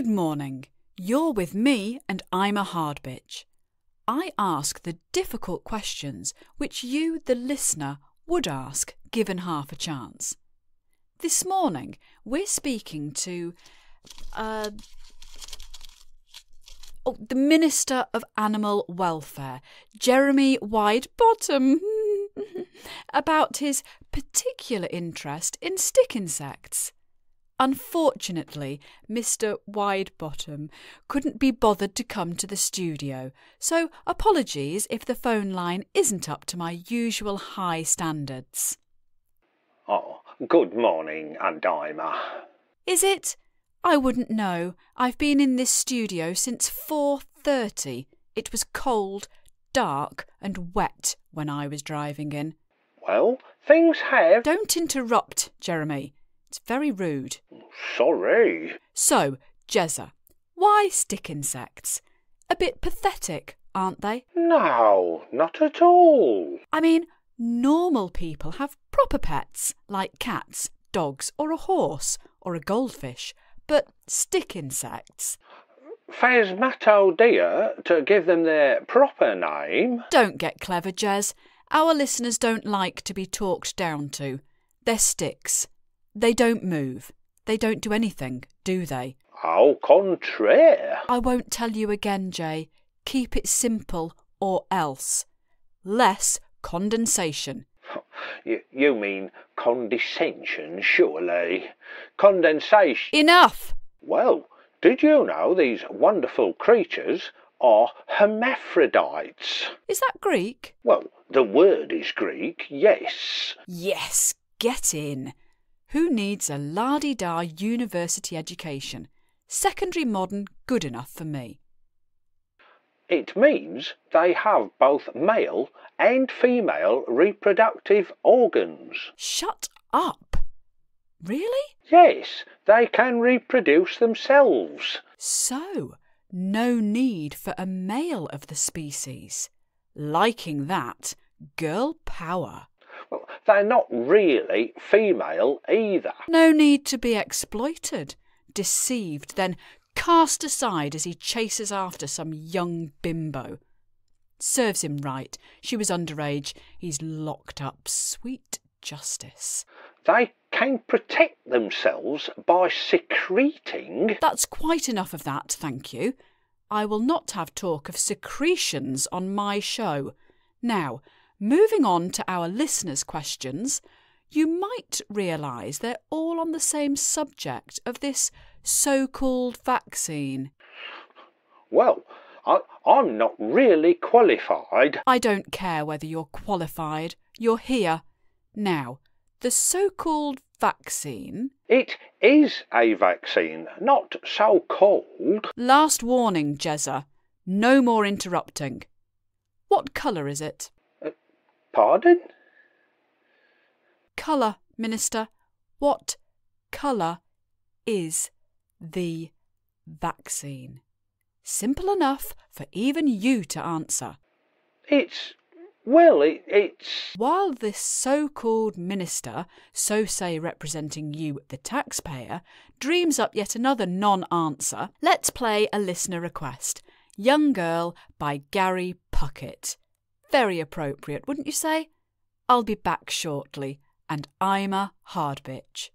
Good morning. You're with me, and I'm a hard bitch. I ask the difficult questions which you, the listener, would ask given half a chance. This morning, we're speaking to. Uh, oh, the Minister of Animal Welfare, Jeremy Widebottom, about his particular interest in stick insects. Unfortunately, Mr. Widebottom couldn't be bothered to come to the studio, so apologies if the phone line isn't up to my usual high standards. Oh, good morning, Undima. Is it? I wouldn't know. I've been in this studio since 4.30. It was cold, dark and wet when I was driving in. Well, things have... Don't interrupt, Jeremy. It's very rude. Sorry. So, Jezza, why stick insects? A bit pathetic, aren't they? No, not at all. I mean, normal people have proper pets, like cats, dogs, or a horse, or a goldfish, but stick insects. Phasmatodea, to give them their proper name. Don't get clever, Jez. Our listeners don't like to be talked down to. They're sticks. They don't move. They don't do anything, do they? Au contraire. I won't tell you again, Jay. Keep it simple or else. Less condensation. You, you mean condescension, surely. Condensation. Enough! Well, did you know these wonderful creatures are hermaphrodites? Is that Greek? Well, the word is Greek, yes. Yes, get in. Who needs a lardy di da university education? Secondary modern good enough for me. It means they have both male and female reproductive organs. Shut up! Really? Yes, they can reproduce themselves. So, no need for a male of the species. Liking that, girl power. They're not really female either. No need to be exploited, deceived, then cast aside as he chases after some young bimbo. Serves him right. She was underage. He's locked up. Sweet justice. They can protect themselves by secreting. That's quite enough of that, thank you. I will not have talk of secretions on my show. Now, Moving on to our listeners' questions, you might realise they're all on the same subject of this so called vaccine. Well, I, am not really qualified. I don't care whether you're qualified, you're here. Now, the so called vaccine. It is a vaccine, not so called. Last warning, Jezza. No more interrupting. What colour is it? Pardon? Colour, Minister. What colour is the vaccine? Simple enough for even you to answer. It's well, it, it's. While this so called minister, so say representing you, the taxpayer, dreams up yet another non answer, let's play a listener request Young Girl by Gary Puckett very appropriate, wouldn't you say? I'll be back shortly, and I'm a hard bitch.